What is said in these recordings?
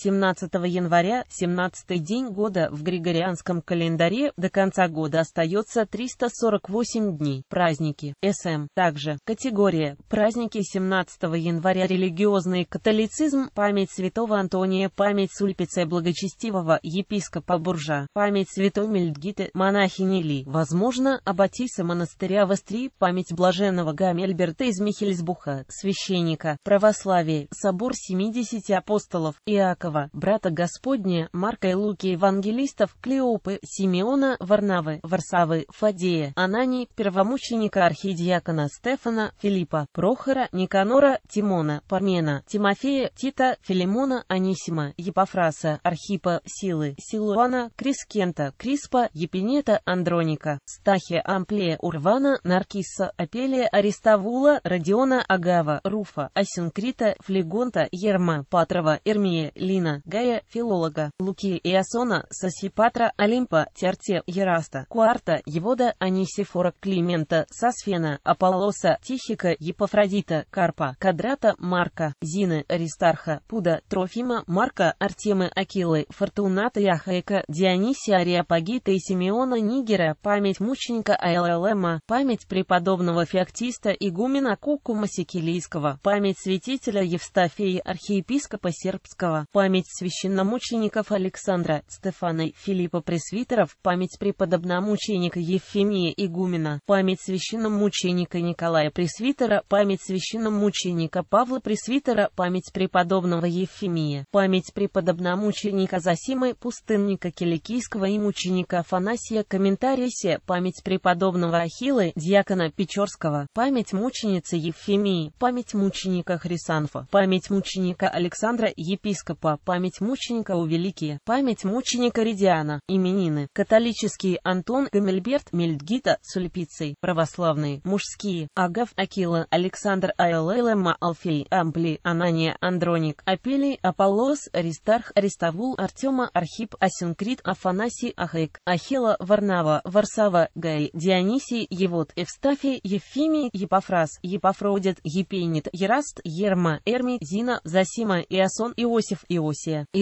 17 января, 17 день года в Григорианском календаре, до конца года остается 348 дней. Праздники. СМ. Также. Категория. Праздники 17 января. Религиозный католицизм. Память святого Антония. Память Сульпице Благочестивого. Епископа Буржа. Память святой Мельдгиты. Монахини Ли. Возможно, аббатиса монастыря Востри. Память блаженного Гамельберта из Михельсбуха. Священника. Православие. Собор 70 апостолов. Иаков. Иакова, брата Господня, Марка и Луки евангелистов, Клеопы, Симеона, Варнавы, Варсавы, Фадея, Анани, первомученика архидиакона Стефана, Филиппа, Прохора, Никанора, Тимона, Пармена, Тимофея, Тита, Филимона, Анисима, Епофраса, Архипа, Силы, Силуана, Крискента, Криспа, Епинета, Андроника, Стахи, Амплея, Урвана, Наркиса, Апелия, Ариставула, Родиона, Агава, Руфа, Асинкрита, Флегонта, Ерма, Патрова, Эрмия, Лин, Плина, Гая, Филолога, Луки, Иосона, Сосипатра, Олимпа, Тиарте, Ераста, Куарта, Евода, Анисифора, Климента, Сосфена, Аполлоса, Тихика, Епафродита, Карпа, Кадрата, Марка, Зины, Аристарха, Пуда, Трофима, Марка, Артемы, Акилы, Фортуната, Яхайка, Дионисия, Ариапагита и Симеона Нигера, память мученика Айллема, память преподобного феоктиста Игумена Кукума Секилийского, память святителя Евстафии, архиепископа Сербского, память память священномучеников Александра, Стефана, Филиппа Пресвитеров, память преподобномученика Ефимия Игумена, память священномученика Николая Пресвитера, память священномученика Павла Пресвитера, память преподобного Ефимия, память преподобномученика Засимы, пустынника Киликийского и мученика Афанасия Комментарисия, память преподобного Ахилы, диакона Печорского, память мученицы Ефимии, память мученика Хрисанфа, память мученика Александра, епископа, память мученика у Великие, память мученика Редиана, именины, католические Антон Гамельберт Мельдгита Сульпицей, православные, мужские, Агав Акила, Александр Айлэлэма Алфей, Ампли, Анания Андроник, Апелий, Аполлос, Аристарх, Аристовул Артема, Архип, Асинкрит, Афанасий, Ахейк, Ахила, Варнава, Варсава, Гай, Дионисий, Евод, Евстафий, Ефимий, Епофраз, Епофродит, Епейнит, Ераст, Ерма, Эрми, Зина, Засима, Иосон, Иосиф, Иосиф, Феодосия, и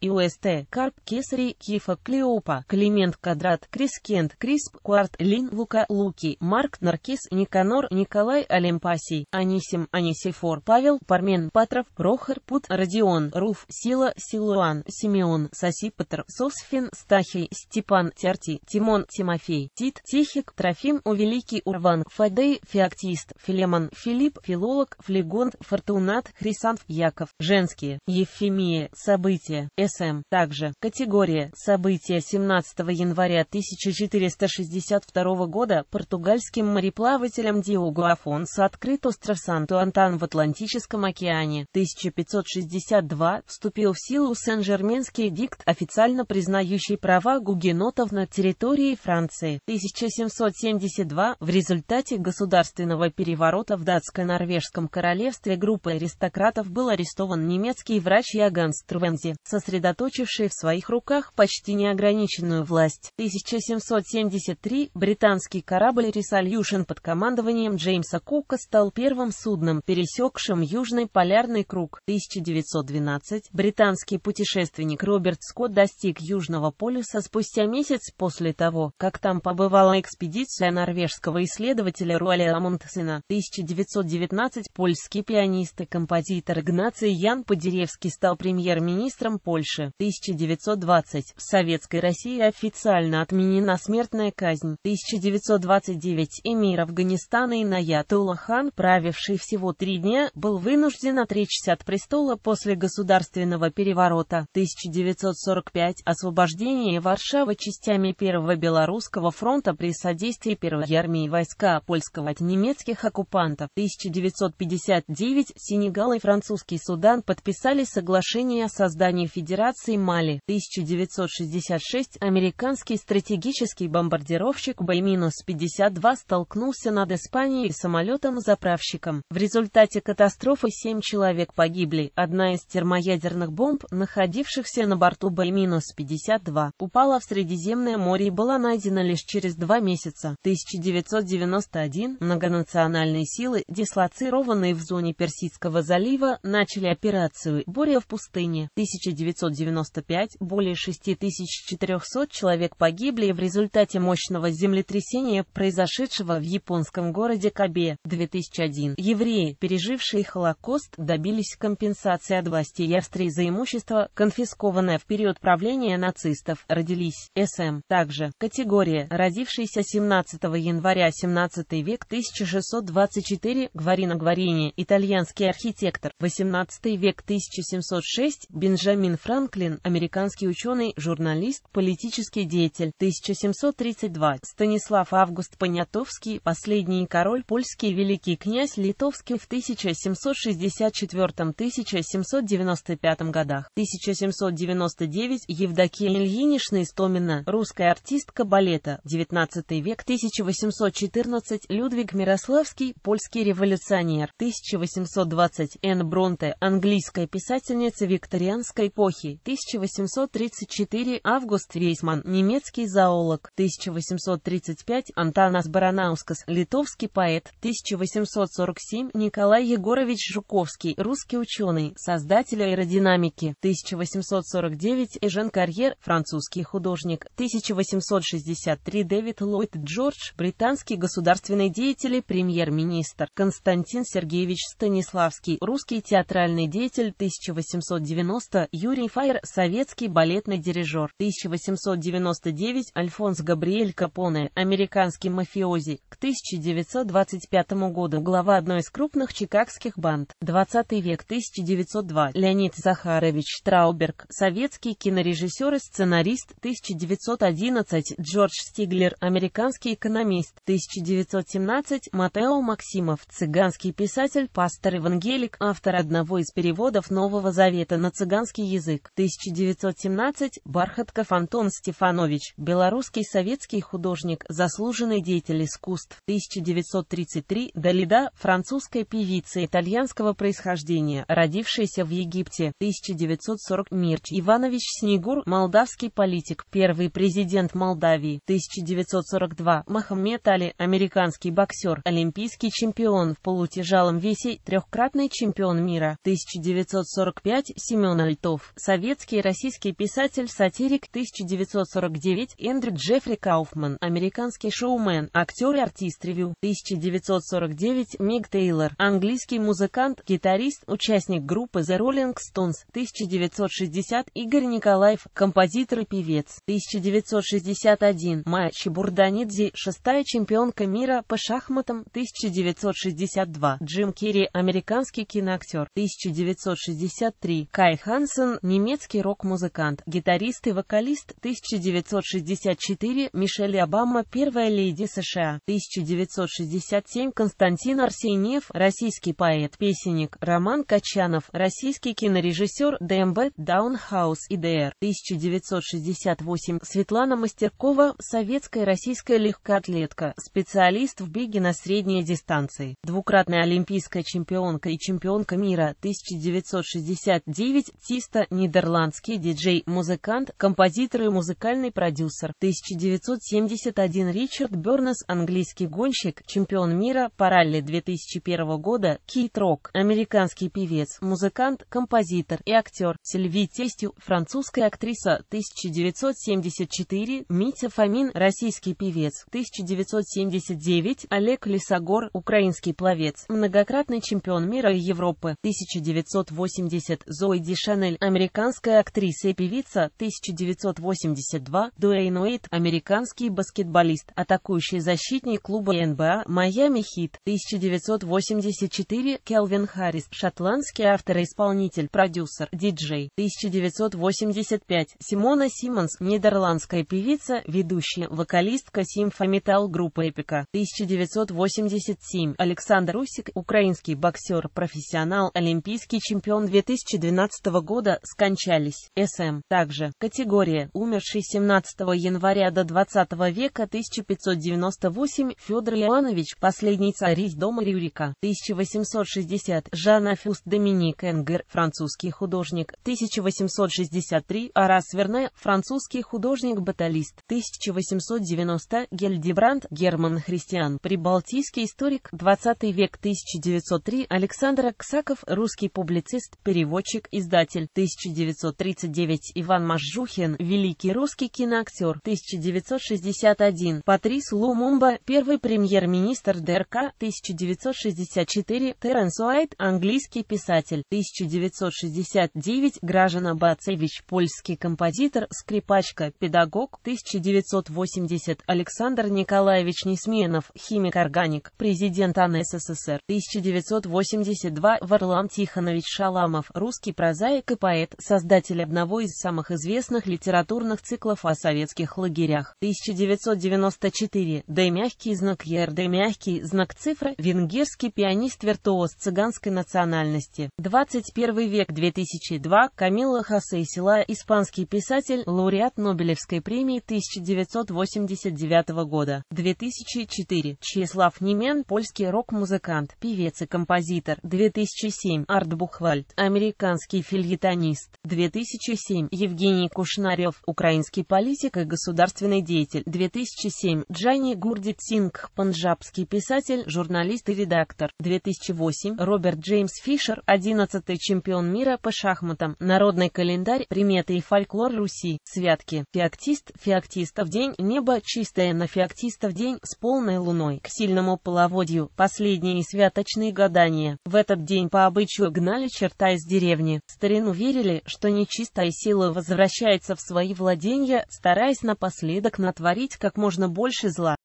и УСТ, Карп Кесарий, Кифа Клеопа, Климент Квадрат, Крискент, Крисп, Куарт, Лин, Лука, Луки, Марк, Наркис, Никанор, Николай, Олимпасий, Анисим, Анисифор, Павел, Пармен, Патров, Прохор, Пут, Родион, Руф, Сила, Силуан, Симеон, Сосипатр, Сосфин, Стахий, Степан, Тярти, Тимон, Тимофей, Тит, Тихик, Трофим, Увеликий, Урван, Фадей, Феоктист, Филемон, Филипп, Филолог, Флегонт, Фортунат, Хрисанф, Яков, Женские, Евфимия, Примечание. События. СМ. Также. Категория. События 17 января 1462 года португальским мореплавателем Диогу Афонсо открыт остров Санту-Антан в Атлантическом океане. 1562 вступил в силу Сен-Жерменский дикт, официально признающий права гугенотов на территории Франции. 1772 в результате государственного переворота в датско-норвежском королевстве группа аристократов был арестован немецкий врач Яган Стрвензи, сосредоточивший в своих руках почти неограниченную власть. 1773 британский корабль Resolution под командованием Джеймса Кука стал первым судном, пересекшим Южный полярный круг. 1912 британский путешественник Роберт Скотт достиг Южного полюса спустя месяц после того, как там побывала экспедиция норвежского исследователя Руаля Амундсена. 1919 польский пианист и композитор Игнаций Ян Подеревский стал премьером премьер-министром Польши 1920. В Советской России официально отменена смертная казнь 1929. Эмир Афганистана и Наятулла хан, правивший всего три дня, был вынужден отречься от престола после государственного переворота 1945. Освобождение Варшавы частями Первого Белорусского фронта при содействии Первой армии войска польского от немецких оккупантов 1959. Сенегал и французский Судан подписали соглашение решение о создании Федерации Мали. 1966 американский стратегический бомбардировщик Б-52 столкнулся над Испанией самолетом-заправщиком. В результате катастрофы 7 человек погибли. Одна из термоядерных бомб, находившихся на борту Б-52, упала в Средиземное море и была найдена лишь через два месяца. 1991 многонациональные силы, дислоцированные в зоне Персидского залива, начали операцию «Буря в пустыне» пустыне. 1995 более 6400 человек погибли в результате мощного землетрясения, произошедшего в японском городе Кабе. 2001 евреи, пережившие Холокост, добились компенсации от властей Австрии за имущество, конфискованное в период правления нацистов, родились. СМ. Также категория, родившаяся 17 января 17 век 1624, Гварина Гварини, итальянский архитектор, 18 век 1706, 1906. Бенджамин Франклин, американский ученый, журналист, политический деятель. 1732. Станислав Август Понятовский, последний король, польский великий князь литовский в 1764-1795 годах. 1799. Евдокия Ильинична Истомина, русская артистка балета. 19 век. 1814. Людвиг Мирославский, польский революционер. 1820. Энн Бронте, английская писательница викторианской эпохи, 1834, Август Вейсман, немецкий зоолог, 1835, Антанас Баранаускас, литовский поэт, 1847, Николай Егорович Жуковский, русский ученый, создатель аэродинамики, 1849, Эжен Карьер, французский художник, 1863, Дэвид Ллойд Джордж, британский государственный деятель и премьер-министр, Константин Сергеевич Станиславский, русский театральный деятель 1800 1890 Юрий Файер, советский балетный дирижер. 1899 Альфонс Габриэль Капоне, американский мафиози. К 1925 году глава одной из крупных чикагских банд. 20 век 1902 Леонид Захарович Трауберг, советский кинорежиссер и сценарист. 1911 Джордж Стиглер, американский экономист. 1917 Матео Максимов, цыганский писатель, пастор-евангелик, автор одного из переводов Нового Завета поэта на цыганский язык. 1917. Бархатков Антон Стефанович, белорусский советский художник, заслуженный деятель искусств. 1933. Далида, французская певица итальянского происхождения, родившаяся в Египте. 1940. Мирч Иванович Снегур, молдавский политик, первый президент Молдавии. 1942. Мохаммед Али, американский боксер, олимпийский чемпион в полутяжелом весе, трехкратный чемпион мира. 1945. Семен Альтов, советский и российский писатель-сатирик 1949, Эндрю Джеффри Кауфман, американский шоумен, актер и артист ревю 1949, Миг Тейлор, английский музыкант, гитарист, участник группы The Rolling Stones 1960, Игорь Николаев, композитор и певец 1961, Майя Чебурданидзе, шестая чемпионка мира по шахматам 1962, Джим Керри, американский киноактер 1963, Кай Хансен – немецкий рок-музыкант, гитарист и вокалист 1964, Мишель Обама – первая леди США, 1967, Константин Арсеньев – российский поэт, песенник, Роман Качанов – российский кинорежиссер, ДМБ, Даунхаус ИДР. 1968, Светлана Мастеркова – советская российская легкоатлетка, специалист в беге на средние дистанции, двукратная олимпийская чемпионка и чемпионка мира 1969 9. Тиста нидерландский диджей-музыкант, композитор и музыкальный продюсер. 1971 Ричард Бернес английский гонщик, чемпион мира по ралли 2001 года, Кейт Рок, американский певец, музыкант, композитор и актер. Сильви Тестю, французская актриса, 1974 Митя Фомин, российский певец, 1979 Олег Лисогор, украинский пловец, многократный чемпион мира и Европы, 1980 Зоиди Шанель, американская актриса и певица, 1982, Дуэйн Уэйт, американский баскетболист, атакующий защитник клуба НБА, Майами Хит, 1984, Келвин Харрис, шотландский автор и исполнитель, продюсер, диджей, 1985, Симона Симмонс, нидерландская певица, ведущая, вокалистка симфометал группы Эпика, 1987, Александр Усик, украинский боксер, профессионал, олимпийский чемпион 2012 2012 года скончались. СМ. Также категория «Умерший 17 января до 20 века 1598» Федор Иоаннович, последний царь из дома Рюрика, 1860, Жанна Фюст Доминик Энгер, французский художник, 1863, Арас Верне, французский художник-баталист, 1890, Гельдибранд, Герман Христиан, прибалтийский историк, 20 век 1903, Александр Аксаков, русский публицист, переводчик, Переводчик-издатель 1939 Иван Мажжухин великий русский киноактер 1961 Патрис Лумумба, первый премьер-министр ДРК 1964 Теренс Уайт, английский писатель 1969 Гражина Бацевич, польский композитор, скрипачка, педагог 1980 Александр Николаевич Несменов, химик-органик, президент АНССР 1982 Варлам Тихонович Шаламов, русский советский прозаик и поэт, создатель одного из самых известных литературных циклов о советских лагерях 1994, да мягкий знак ЕР, да мягкий знак цифры, венгерский пианист-виртуоз цыганской национальности. 21 век 2002, Камила Хосе Села, испанский писатель, лауреат Нобелевской премии 1989 года. 2004, Чеслав Немен, польский рок-музыкант, певец и композитор. 2007, Арт Бухвальд, американский Американский фильетонист. 2007. Евгений Кушнарев. Украинский политик и государственный деятель. 2007. Джани Гурдит Сингх. Панджабский писатель, журналист и редактор. 2008. Роберт Джеймс Фишер. 11-й чемпион мира по шахматам. Народный календарь. Приметы и фольклор Руси. Святки. Феоктист. Феоктистов день. Небо чистое на феоктистов день с полной луной. К сильному половодью. Последние святочные гадания. В этот день по обычаю гнали черта из деревни времени. В старину верили, что нечистая сила возвращается в свои владения, стараясь напоследок натворить как можно больше зла.